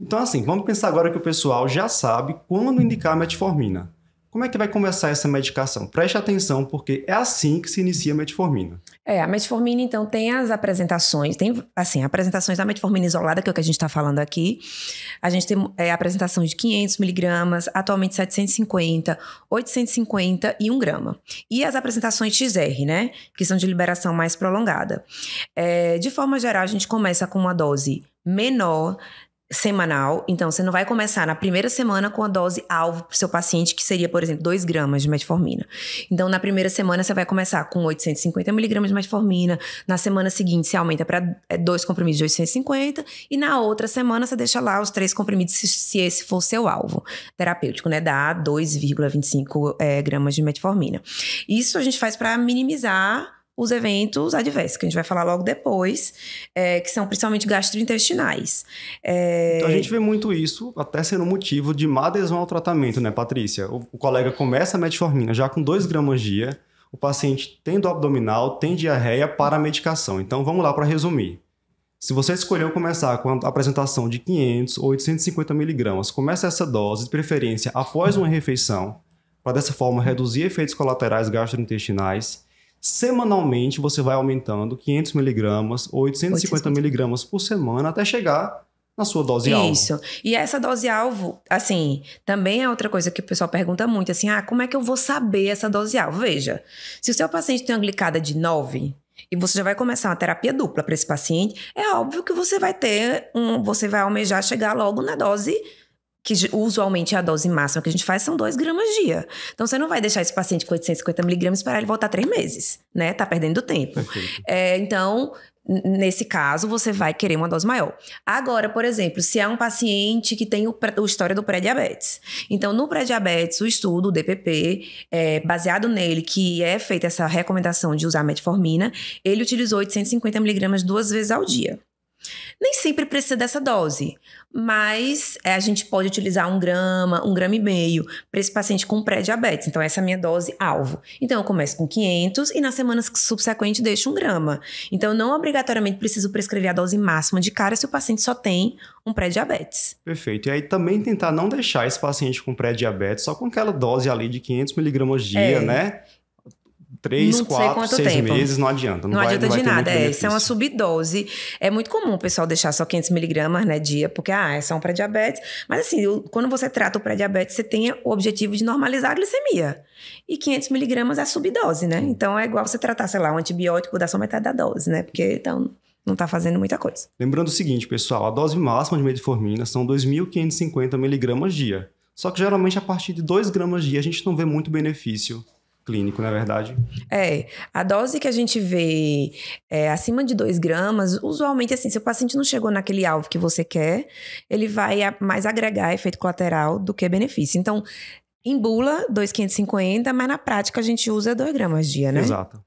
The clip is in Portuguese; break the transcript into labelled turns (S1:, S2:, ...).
S1: Então, assim, vamos pensar agora que o pessoal já sabe quando indicar a metformina. Como é que vai começar essa medicação? Preste atenção, porque é assim que se inicia a metformina.
S2: É, a metformina, então, tem as apresentações, tem, assim, apresentações da metformina isolada, que é o que a gente está falando aqui. A gente tem é, apresentação de 500 miligramas, atualmente 750, 850 e 1 grama. E as apresentações XR, né, que são de liberação mais prolongada. É, de forma geral, a gente começa com uma dose menor semanal. Então, você não vai começar na primeira semana com a dose alvo para o seu paciente, que seria, por exemplo, 2 gramas de metformina. Então, na primeira semana, você vai começar com 850 miligramas de metformina. Na semana seguinte, você aumenta para é, dois comprimidos de 850. E na outra semana, você deixa lá os três comprimidos, se, se esse for seu alvo terapêutico, né? Dá 2,25 é, gramas de metformina. Isso a gente faz para minimizar os eventos adversos, que a gente vai falar logo depois, é, que são principalmente gastrointestinais. É... Então a gente
S1: vê muito isso até sendo motivo de má adesão ao tratamento, né, Patrícia? O, o colega começa a metformina já com 2 gramas dia, o paciente tem do abdominal, tem diarreia para a medicação. Então vamos lá para resumir. Se você escolheu começar com a apresentação de 500 ou 850 miligramas, começa essa dose, de preferência após uma refeição, para dessa forma reduzir efeitos colaterais gastrointestinais semanalmente você vai aumentando 500 miligramas, 850 miligramas por semana até chegar na sua dose alvo. Isso.
S2: E essa dose alvo, assim, também é outra coisa que o pessoal pergunta muito, assim, ah, como é que eu vou saber essa dose alvo? Veja, se o seu paciente tem uma glicada de 9, e você já vai começar uma terapia dupla para esse paciente, é óbvio que você vai ter um, você vai almejar chegar logo na dose que usualmente é a dose máxima que a gente faz, são 2 gramas dia. Então, você não vai deixar esse paciente com 850 miligramas para ele voltar três meses, né? Tá perdendo tempo. É, então, nesse caso, você vai querer uma dose maior. Agora, por exemplo, se é um paciente que tem o, o história do pré-diabetes. Então, no pré-diabetes, o estudo, o DPP, é, baseado nele, que é feita essa recomendação de usar metformina, ele utilizou 850 miligramas duas vezes ao dia. Nem sempre precisa dessa dose, mas é, a gente pode utilizar um grama, um grama e meio para esse paciente com pré-diabetes. Então, essa é a minha dose alvo. Então, eu começo com 500 e nas semanas subsequentes deixo um grama. Então, não obrigatoriamente preciso prescrever a dose máxima de cara se o paciente só tem um
S1: pré-diabetes. Perfeito. E aí também tentar não deixar esse paciente com pré-diabetes só com aquela dose ali de 500 miligramas dia, é. né? três, não quatro, seis tempo. meses, não adianta. Não, não vai, adianta não de nada. É, isso é uma
S2: subdose. É muito comum o pessoal deixar só 500 miligramas, né, dia, porque, ah, é só um pré-diabetes. Mas, assim, quando você trata o pré-diabetes, você tem o objetivo de normalizar a glicemia. E 500 miligramas é subdose, né? Hum. Então, é igual você tratar, sei lá, um antibiótico, dá só metade da dose, né? Porque, então, não está fazendo muita
S1: coisa. Lembrando o seguinte, pessoal, a dose máxima de metformina são 2.550 miligramas dia. Só que geralmente a partir de 2 gramas dia a gente não vê muito benefício clínico, na é verdade. É, a dose que a gente vê
S2: é, acima de 2 gramas, usualmente assim, se o paciente não chegou naquele alvo que você quer, ele vai mais agregar efeito colateral do que benefício. Então, em bula, 2,550, mas na prática a gente usa 2 gramas dia, né? Exato.